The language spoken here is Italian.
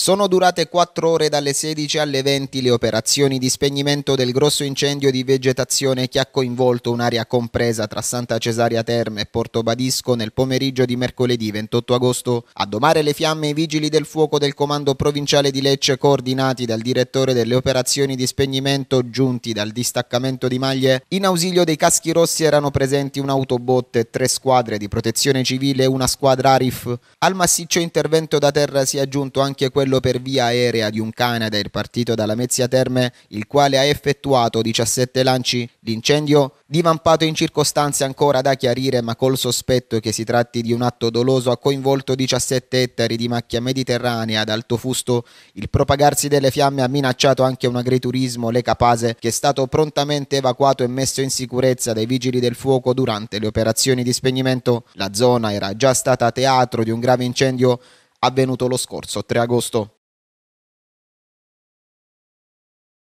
Sono durate 4 ore dalle 16 alle 20 le operazioni di spegnimento del grosso incendio di vegetazione che ha coinvolto un'area compresa tra Santa Cesaria Terme e Porto Badisco nel pomeriggio di mercoledì 28 agosto. A domare le fiamme i vigili del fuoco del comando provinciale di Lecce coordinati dal direttore delle operazioni di spegnimento giunti dal distaccamento di Maglie. In ausilio dei caschi rossi erano presenti un autobot, tre squadre di protezione civile e una squadra ARIF. Al massiccio intervento da terra si è aggiunto anche quello l'appello per via aerea di un Canadair partito da Lamezia Terme, il quale ha effettuato 17 lanci, l'incendio, divampato in circostanze ancora da chiarire ma col sospetto che si tratti di un atto doloso, ha coinvolto 17 ettari di macchia mediterranea ad alto fusto. Il propagarsi delle fiamme ha minacciato anche un agriturismo, le Capase, che è stato prontamente evacuato e messo in sicurezza dai vigili del fuoco durante le operazioni di spegnimento. La zona era già stata teatro di un grave incendio avvenuto lo scorso 3 agosto.